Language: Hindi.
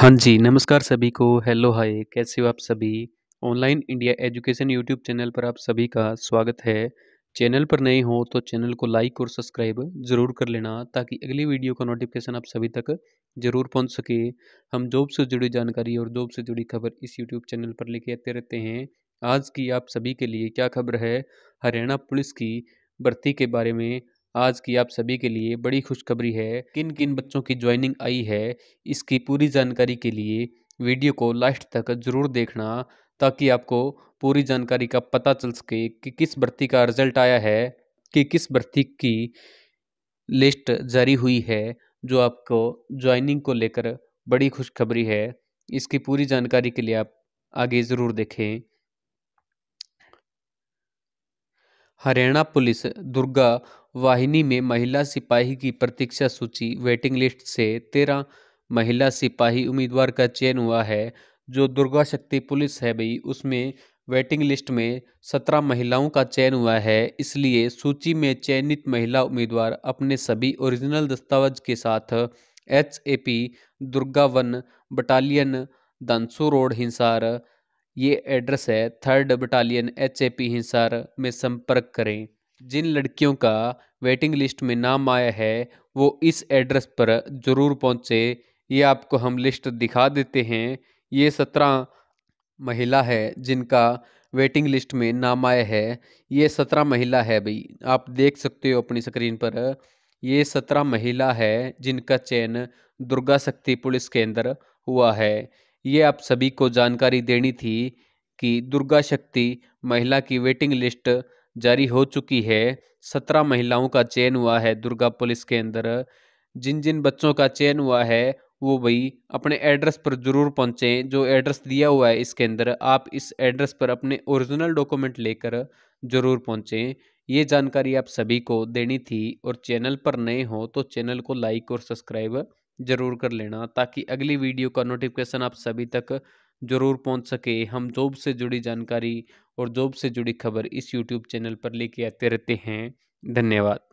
हाँ जी नमस्कार सभी को हेलो हाय कैसे हो आप सभी online India education YouTube channel पर आप सभी का स्वागत है चैनल पर नए हो तो चैनल को लाइक और सब्सक्राइब ज़रूर कर लेना ताकि अगली वीडियो का नोटिफिकेशन आप सभी तक ज़रूर पहुंच सके हम जॉब से जुड़ी जानकारी और जॉब से जुड़ी खबर इस यूट्यूब चैनल पर लेके आते रहते हैं आज की आप सभी के लिए क्या खबर है हरियाणा पुलिस की भर्ती के बारे में आज की आप सभी के लिए बड़ी खुशखबरी है किन किन बच्चों की ज्वाइनिंग आई है इसकी पूरी जानकारी के लिए वीडियो को लास्ट तक ज़रूर देखना ताकि आपको पूरी जानकारी का पता चल सके कि किस भर्ती का रिजल्ट आया है कि किस भर्ती की लिस्ट जारी हुई है जो आपको ज्वाइनिंग को लेकर बड़ी खुशखबरी है इसकी पूरी जानकारी के लिए आप आगे ज़रूर देखें हरियाणा पुलिस दुर्गा वाहिनी में महिला सिपाही की प्रतीक्षा सूची वेटिंग लिस्ट से तेरह महिला सिपाही उम्मीदवार का चयन हुआ है जो दुर्गा शक्ति पुलिस है भाई उसमें वेटिंग लिस्ट में सत्रह महिलाओं का चयन हुआ है इसलिए सूची में चयनित महिला उम्मीदवार अपने सभी ओरिजिनल दस्तावेज के साथ H A P Durga one battalion Dansu road Hisar ये एड्रेस है third battalion H A P Hisar में संपर्क करें जिन लड़कियों का वेटिंग लिस्ट में नाम आया है वो इस एड्रेस पर ज़रूर पहुँचे ये आपको हम लिस्ट दिखा देते हैं ये सत्रह महिला है जिनका वेटिंग लिस्ट में नाम आया है ये सत्रह महिला है भाई आप देख सकते हो अपनी स्क्रीन पर ये सत्रह महिला है जिनका चयन दुर्गा शक्ति पुलिस के अंदर हुआ है ये आप सभी को जानकारी देनी थी कि दुर्गा शक्ति महिला की वेटिंग लिस्ट जारी हो चुकी है सत्रह महिलाओं का चयन हुआ है दुर्गा पुलिस के अंदर जिन जिन बच्चों का चयन हुआ है वो भाई अपने एड्रेस पर ज़रूर पहुँचें जो एड्रेस दिया हुआ है इसके अंदर आप इस एड्रेस पर अपने ओरिजिनल डॉक्यूमेंट लेकर ज़रूर पहुँचें ये जानकारी आप सभी को देनी थी और चैनल पर नए हो तो चैनल को लाइक और सब्सक्राइब ज़रूर कर लेना ताकि अगली वीडियो का नोटिफिकेशन आप सभी तक ज़रूर पहुंच सके हम जॉब से जुड़ी जानकारी और जॉब से जुड़ी खबर इस यूट्यूब चैनल पर लेके आते रहते हैं धन्यवाद